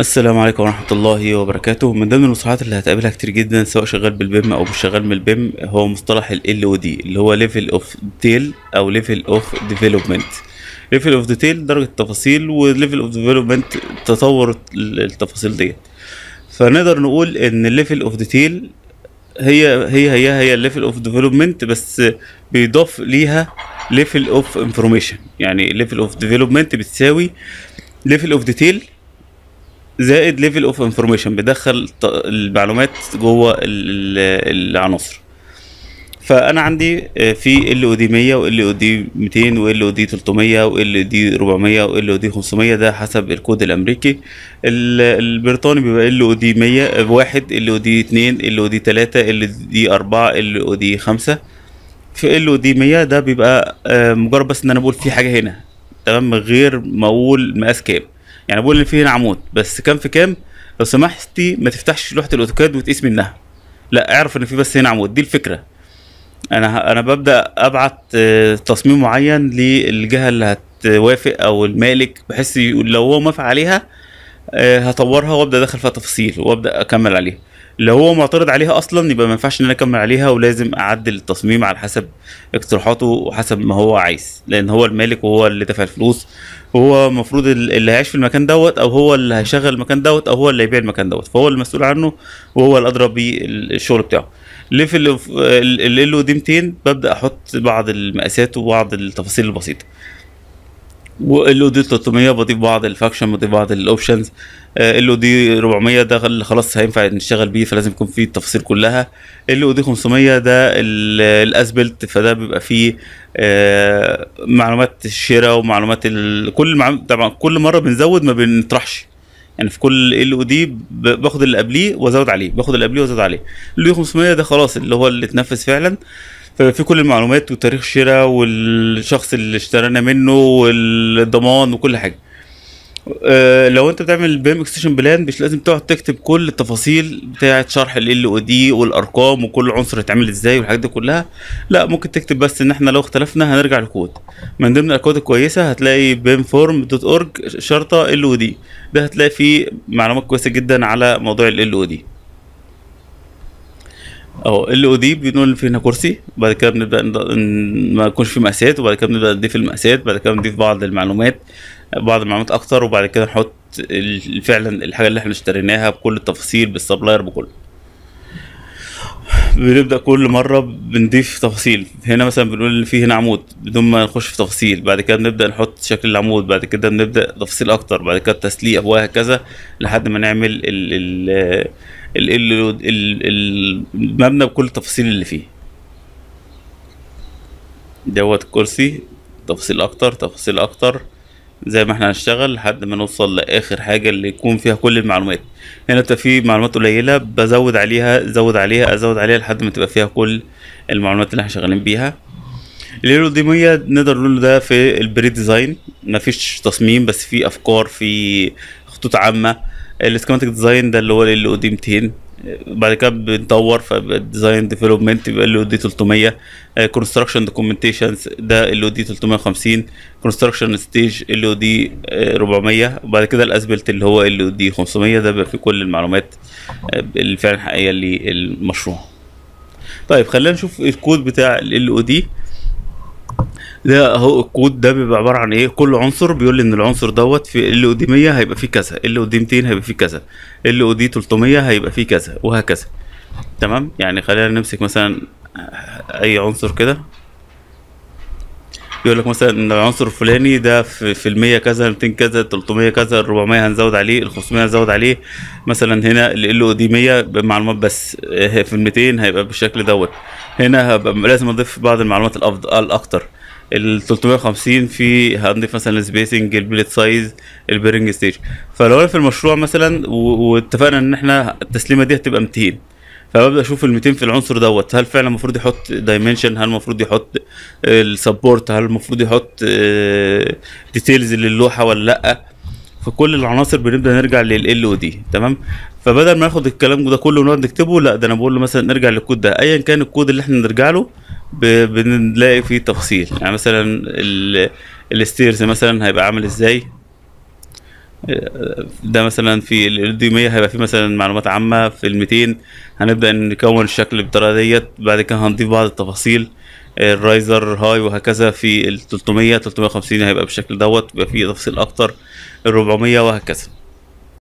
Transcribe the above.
السلام عليكم ورحمة الله وبركاته من ضمن المصطلحات اللي هتقابلها كتير جدا سواء شغال بالبيم او مش شغال من البيم هو مصطلح ال LOD اللي هو ليفل اوف ديتيل او ليفل اوف ديفلوبمنت ليفل اوف ديتيل درجة التفاصيل وليفل اوف ديفلوبمنت تطور التفاصيل ديت فنقدر نقول ان الليفل اوف ديتيل هي هي هي هي الليفل اوف ديفلوبمنت بس بيضاف ليها ليفل اوف انفورميشن يعني ليفل اوف ديفلوبمنت بتساوي ليفل اوف ديتيل زائد ليفل اوف انفورميشن بدخل المعلومات جوه العناصر فانا عندي في ال او دي 100 وال او دي 200 وال او دي 300 وال او دي 400 وال او دي 500 ده حسب الكود الامريكي البريطاني بيبقى ال او دي 100 1 ال او دي 2 ال او دي 3 ال او دي 4 ال او دي 5 في ال او دي 100 ده بيبقى مجرد بس ان انا بقول في حاجه هنا تمام غير ما اقول مقاس كام يعني بقول ان في هنا عمود بس كام في كام لو سمحتي ما تفتحش لوحه الاوتوكاد وتقيس منها لا اعرف ان في بس هنا عمود دي الفكره انا انا ببدا ابعت آه، تصميم معين للجهه اللي هتوافق او المالك بحيث لو هو موافق عليها آه، هطورها وابدا ادخل فيها تفاصيل وابدا اكمل عليها لو هو معترض عليها اصلا يبقى ما ينفعش ان انا اكمل عليها ولازم اعدل التصميم على حسب اقتراحاته وحسب ما هو عايز لان هو المالك وهو اللي دفع الفلوس وهو المفروض اللي هيعيش في المكان دوت او هو اللي هيشغل المكان دوت او هو اللي هيبيع المكان دوت فهو المسؤول عنه وهو الادرى بالشغل بتاعه ليفل اللي له دي 200 ببدا احط بعض المقاسات وبعض التفاصيل البسيطه واللو دي 300 بضيف بعض الفاكشن بضيف بعض الاوبشنز آه، اللو دي 400 ده اللي خلاص هينفع نشتغل بيه فلازم يكون فيه التفاصيل كلها اللو دي 500 ده الاسبلت فده بيبقى فيه آه، معلومات الشراء ومعلومات ال... كل طبعا كل مره بنزود ما بنطرحش يعني في كل ال او دي باخد اللي قبليه وازود عليه باخد اللي قبليه وازود عليه اللي 500 ده خلاص اللي هو اللي اتنفذ فعلا آه في كل المعلومات وتاريخ الشراء والشخص اللي اشترينا منه والضمان وكل حاجه أه لو انت بتعمل بيم اكستشن بلان مش لازم تقعد تكتب كل التفاصيل بتاعه شرح ال او دي والارقام وكل عنصر هيتعمل ازاي والحاجات دي كلها لا ممكن تكتب بس ان احنا لو اختلفنا هنرجع الكود من ضمن الاكواد الكويسه هتلاقي بيم فورم دوت اورج شرطه ال او دي ده هتلاقي فيه معلومات كويسه جدا على موضوع ال او دي اهو او دي بنقول فينا كرسي بعد كده بنبدا ما يكونش في مقاسات وبعد كده بنبدا نضيف المقاسات بعد كده بنضيف بعض المعلومات بعض المعلومات اكتر وبعد كده نحط فعلا الحاجه اللي احنا اشتريناها بكل التفاصيل بالسبلاير بكله بنبدا كل مره بنضيف تفاصيل هنا مثلا بنقول في هنا عمود بدون ما نخش في تفاصيل بعد كده بنبدا نحط شكل العمود بعد كده بنبدا تفاصيل اكتر بعد كده تسليق وهكذا لحد ما نعمل ال ال المبنى بكل التفاصيل اللي فيه دوت كرسي تفاصيل اكتر تفاصيل اكتر زي ما احنا هنشتغل لحد ما نوصل لاخر حاجه اللي يكون فيها كل المعلومات هنا بتبقى في معلومات قليله بزود عليها زود عليها ازود عليها لحد ما تبقى فيها كل المعلومات اللي احنا شغالين بيها الهيروديمية نقدر نقول ده في البري ديزاين مفيش تصميم بس في افكار في خطوط عامه الاسكيماتيك ديزاين ده اللي هو للاوديمتين بعد كده بنطور فبقى ديفلوبمنت بيبقى له دي 300 كونستراكشن دوكيومنتيشن ده اللي دي 350 كونستراكشن ستيج اللي دي 400 وبعد كده الاسبلت اللي هو اللي دي 500 ده بيبقى فيه كل المعلومات آه، الفعل الحقيقيه للمشروع طيب خلينا نشوف الكود بتاع ال او دي ده هو الكود ده بيبقى عباره عن ايه كل عنصر بيقول لي ان العنصر دوت في اللي او 100 هيبقى فيه كذا اللي او 200 هيبقى فيه كذا اللي او 300 هيبقى فيه كذا وهكذا تمام يعني خلينا نمسك مثلا اي عنصر كده يقول لك مثلا ان العنصر الفلاني ده في, في المية كذا 200 كذا 300 كذا 400 هنزود عليه ال 500 هنزود عليه مثلا هنا ال او دي 100 بمعلومات بس آه، في ال 200 هيبقى بالشكل دوت هنا هبقى لازم اضيف بعض المعلومات الافضل الاكثر ال 350 في هنضيف مثلا السبيسنج البليت سايز البيرنج ستيج فلو انا في المشروع مثلا واتفقنا ان احنا التسليمه دي هتبقى 200 فببدا اشوف ال 200 في العنصر دوت هل فعلا المفروض يحط دايمنشن هل المفروض يحط السبورت هل المفروض يحط ديتيلز آه، للوحه ولا لا فكل العناصر بنبدا نرجع لل او دي تمام فبدل ما ناخد الكلام ده كله ونقعد نكتبه لا ده انا بقول له مثلا نرجع للكود ده ايا كان الكود اللي احنا نرجع له بنلاقي فيه تفصيل يعني مثلا الستيرز مثلا هيبقى عامل ازاي ده مثلا في ال 100 هيبقى فيه مثلا معلومات عامه في ال 200 هنبدا نكون الشكل بالطريقه ديت بعد كده هنضيف بعض التفاصيل الرايزر هاي وهكذا في ال 300 350 هيبقى بالشكل دوت يبقى فيه تفصيل اكتر ال 400 وهكذا